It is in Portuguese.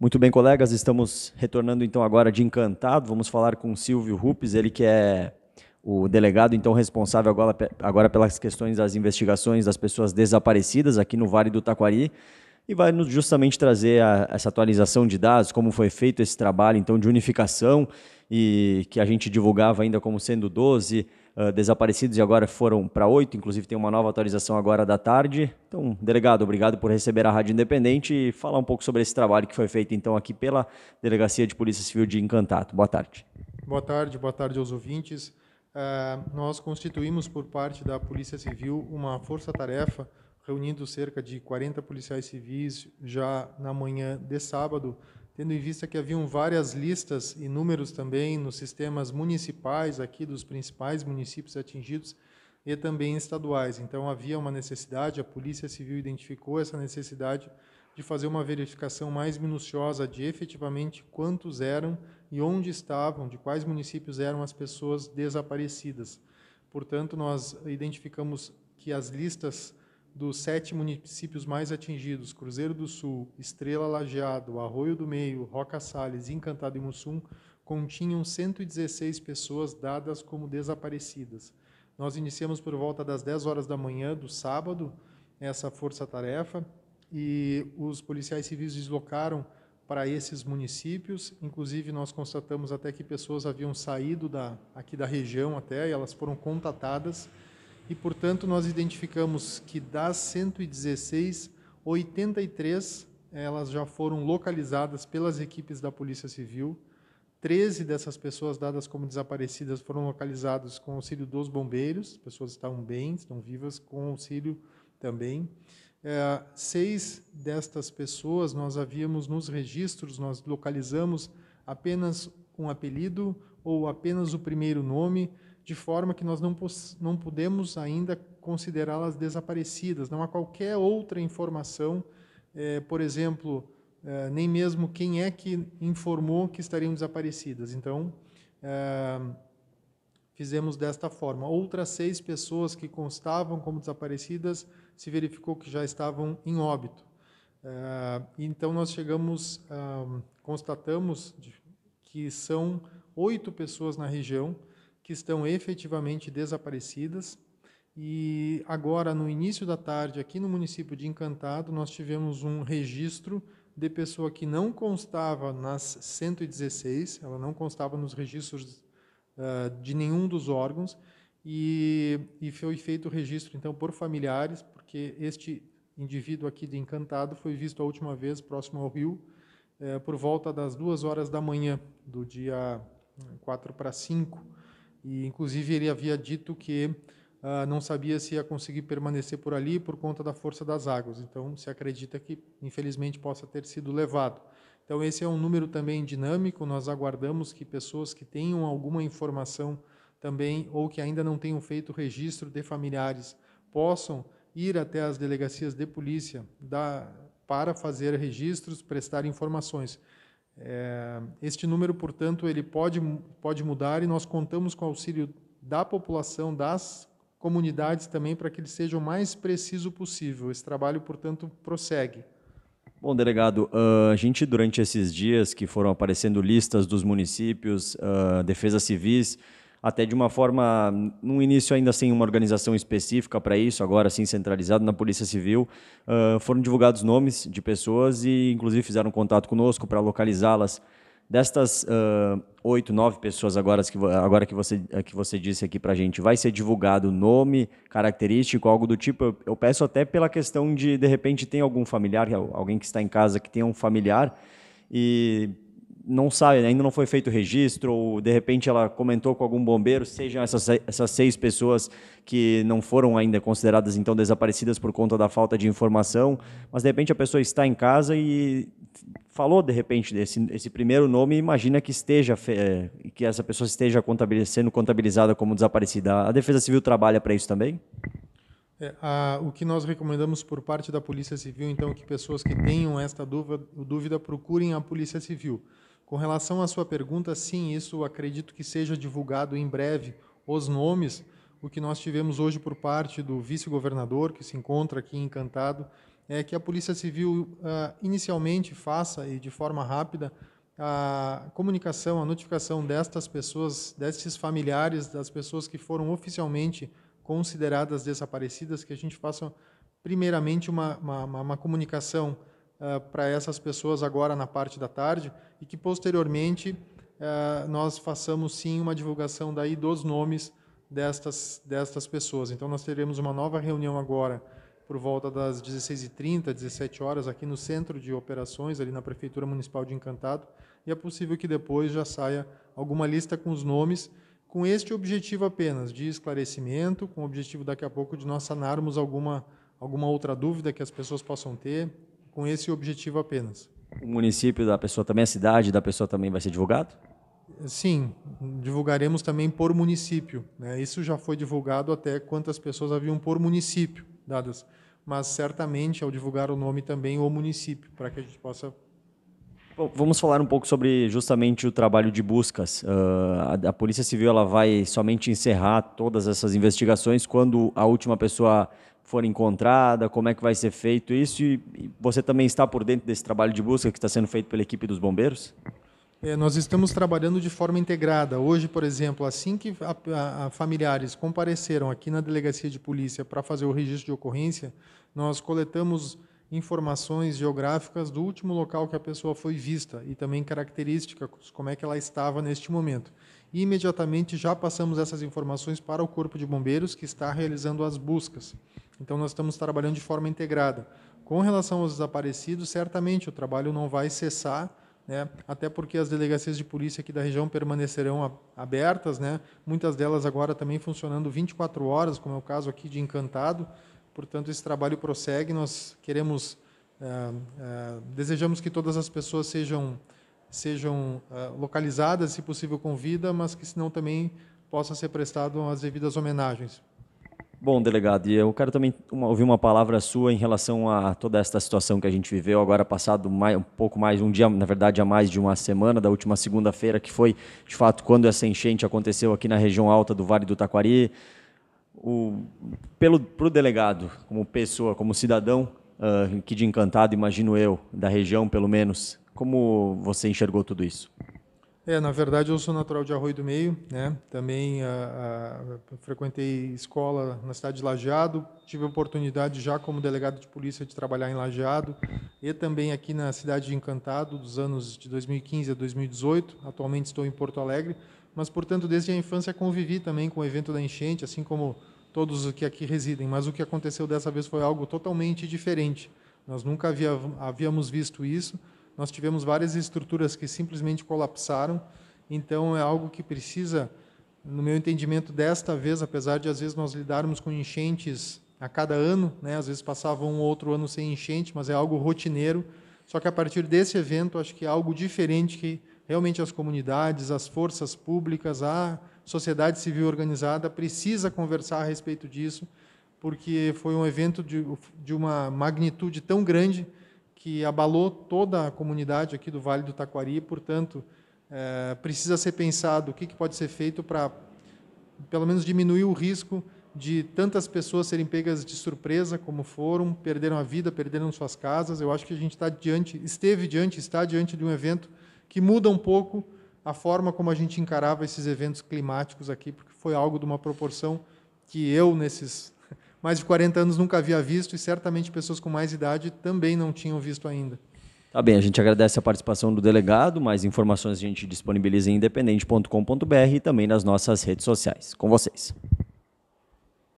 Muito bem, colegas, estamos retornando então agora de Encantado. Vamos falar com Silvio Rupes, ele que é o delegado então responsável agora, agora pelas questões das investigações das pessoas desaparecidas aqui no Vale do Taquari e vai nos justamente trazer a, essa atualização de dados, como foi feito esse trabalho então de unificação e que a gente divulgava ainda como sendo 12 ah, desaparecidos e agora foram para oito, inclusive tem uma nova atualização agora da tarde. Então, delegado, obrigado por receber a Rádio Independente e falar um pouco sobre esse trabalho que foi feito então aqui pela Delegacia de Polícia Civil de Encantado. Boa tarde. Boa tarde, boa tarde aos ouvintes. Uh, nós constituímos por parte da Polícia Civil uma força-tarefa reunindo cerca de 40 policiais civis já na manhã de sábado, tendo em vista que haviam várias listas e números também nos sistemas municipais aqui dos principais municípios atingidos e também estaduais. Então havia uma necessidade, a Polícia Civil identificou essa necessidade de fazer uma verificação mais minuciosa de efetivamente quantos eram e onde estavam, de quais municípios eram as pessoas desaparecidas. Portanto, nós identificamos que as listas dos sete municípios mais atingidos, Cruzeiro do Sul, Estrela Lajeado, Arroio do Meio, Roca Salles, Encantado e Mussum, continham 116 pessoas dadas como desaparecidas. Nós iniciamos por volta das 10 horas da manhã do sábado essa força-tarefa e os policiais civis deslocaram para esses municípios. Inclusive, nós constatamos até que pessoas haviam saído da, aqui da região até, e elas foram contatadas e, portanto, nós identificamos que das 116, 83 elas já foram localizadas pelas equipes da Polícia Civil. 13 dessas pessoas dadas como desaparecidas foram localizadas com auxílio dos bombeiros, As pessoas estavam bem, estão vivas, com auxílio também. É, seis destas pessoas nós havíamos nos registros, nós localizamos apenas um apelido ou apenas o primeiro nome, de forma que nós não, não podemos ainda considerá-las desaparecidas. Não há qualquer outra informação, eh, por exemplo, eh, nem mesmo quem é que informou que estariam desaparecidas. Então, eh, fizemos desta forma. Outras seis pessoas que constavam como desaparecidas se verificou que já estavam em óbito. então, nós chegamos, ah, constatamos que são oito pessoas na região que estão efetivamente desaparecidas. E agora, no início da tarde, aqui no município de Encantado, nós tivemos um registro de pessoa que não constava nas 116, ela não constava nos registros uh, de nenhum dos órgãos, e, e foi feito o registro, então, por familiares, porque este indivíduo aqui de Encantado foi visto a última vez próximo ao rio, eh, por volta das duas horas da manhã, do dia 4 para 5 e, inclusive, ele havia dito que ah, não sabia se ia conseguir permanecer por ali por conta da força das águas. Então, se acredita que, infelizmente, possa ter sido levado. Então, esse é um número também dinâmico. Nós aguardamos que pessoas que tenham alguma informação também, ou que ainda não tenham feito registro de familiares, possam ir até as delegacias de polícia da, para fazer registros, prestar informações. É, este número, portanto, ele pode, pode mudar e nós contamos com o auxílio da população, das comunidades também, para que ele seja o mais preciso possível. Esse trabalho, portanto, prossegue. Bom, delegado, ah, a gente durante esses dias que foram aparecendo listas dos municípios, ah, defesa civis, até de uma forma, no início ainda sem uma organização específica para isso, agora sim centralizado na Polícia Civil, uh, foram divulgados nomes de pessoas e inclusive fizeram contato conosco para localizá-las. Destas oito, uh, nove pessoas agora que, agora que, você, que você disse aqui para a gente, vai ser divulgado nome, característico, algo do tipo? Eu, eu peço até pela questão de, de repente, tem algum familiar, alguém que está em casa que tem um familiar e não sabe, ainda não foi feito registro, ou de repente ela comentou com algum bombeiro, sejam essas, essas seis pessoas que não foram ainda consideradas então desaparecidas por conta da falta de informação, mas de repente a pessoa está em casa e falou de repente desse esse primeiro nome e imagina que esteja eh, que essa pessoa esteja sendo contabilizada como desaparecida. A Defesa Civil trabalha para isso também? É, a, o que nós recomendamos por parte da Polícia Civil, então, que pessoas que tenham esta dúvida, dúvida procurem a Polícia Civil. Com relação à sua pergunta, sim, isso acredito que seja divulgado em breve. Os nomes, o que nós tivemos hoje por parte do vice-governador, que se encontra aqui encantado, é que a Polícia Civil uh, inicialmente faça e de forma rápida a comunicação, a notificação destas pessoas, destes familiares das pessoas que foram oficialmente consideradas desaparecidas, que a gente faça primeiramente uma, uma, uma comunicação eh, para essas pessoas agora na parte da tarde e que posteriormente uh, nós façamos sim uma divulgação daí dos nomes destas, destas pessoas. Então nós teremos uma nova reunião agora por volta das 16h30, 17 horas aqui no Centro de Operações, ali na Prefeitura Municipal de Encantado, e é possível que depois já saia alguma lista com os nomes, com este objetivo apenas, de esclarecimento, com o objetivo daqui a pouco de nós sanarmos alguma, alguma outra dúvida que as pessoas possam ter, com esse objetivo apenas. O município da pessoa também, a cidade da pessoa também vai ser divulgado? Sim, divulgaremos também por município. Né? Isso já foi divulgado até quantas pessoas haviam por município dadas, mas certamente ao divulgar o nome também o município, para que a gente possa vamos falar um pouco sobre justamente o trabalho de buscas. Uh, a, a, Polícia Civil ela vai somente encerrar todas essas investigações quando a última pessoa for encontrada, como é que vai ser feito isso? E, e você também está por dentro desse trabalho de busca que está sendo feito pela equipe dos bombeiros? É, nós estamos trabalhando de forma integrada. Hoje, por exemplo, assim que a, a, familiares compareceram aqui na delegacia de polícia para fazer o registro de ocorrência, nós coletamos informações geográficas do último local que a pessoa foi vista e também características, como é que ela estava neste momento. E imediatamente já passamos essas informações para o Corpo de Bombeiros que está realizando as buscas. Então nós estamos trabalhando de forma integrada. Com relação aos desaparecidos, certamente o trabalho não vai cessar, né? até porque as delegacias de polícia aqui da região permanecerão abertas, né? muitas delas agora também funcionando 24 horas, como é o caso aqui de Encantado, Portanto, esse trabalho prossegue. Nós queremos, ah, ah, desejamos que todas as pessoas sejam sejam ah, localizadas, se possível, com vida, mas que, se não, também possa ser prestado as devidas homenagens. Bom, delegado, e eu quero também uma, ouvir uma palavra sua em relação a toda esta situação que a gente viveu agora passado mais, um pouco mais, um dia, na verdade, há mais de uma semana, da última segunda-feira, que foi, de fato, quando essa enchente aconteceu aqui na região alta do Vale do Taquari, o, pelo pro delegado, como pessoa, como cidadão, uh, que de encantado imagino eu da região, pelo menos, como você enxergou tudo isso? É, na verdade eu sou natural de Arroio do Meio, né? Também a, ah, a, ah, frequentei escola na cidade de Lajeado, tive oportunidade já como delegado de polícia de trabalhar em Lajeado e também aqui na cidade de Encantado dos anos de 2015 a 2018. Atualmente estou em Porto Alegre, mas portanto desde a infância convivi também com o evento da enchente, assim como todos os que aqui residem. Mas o que aconteceu dessa vez foi algo totalmente diferente. Nós nunca havia, havíamos visto isso nós tivemos várias estruturas que simplesmente colapsaram, então é algo que precisa, no meu entendimento, desta vez, apesar de às vezes nós lidarmos com enchentes a cada ano, né? às vezes passava um ou outro ano sem enchente, mas é algo rotineiro. Só que a partir desse evento, acho que é algo diferente que realmente as comunidades, as forças públicas, a sociedade civil organizada precisa conversar a respeito disso, porque foi um evento de, de uma magnitude tão grande que abalou toda a comunidade aqui do Vale do Taquari, portanto, é, precisa ser pensado o que, que pode ser feito para, pelo menos, diminuir o risco de tantas pessoas serem pegas de surpresa como foram, perderam a vida, perderam suas casas. Eu acho que a gente está diante, esteve diante, está diante de um evento que muda um pouco a forma como a gente encarava esses eventos climáticos aqui, porque foi algo de uma proporção que eu, nesses mais de 40 anos nunca havia visto e certamente pessoas com mais idade também não tinham visto ainda. Tá bem, a gente agradece a participação do delegado, mais informações a gente disponibiliza em independente.com.br e também nas nossas redes sociais. Com vocês.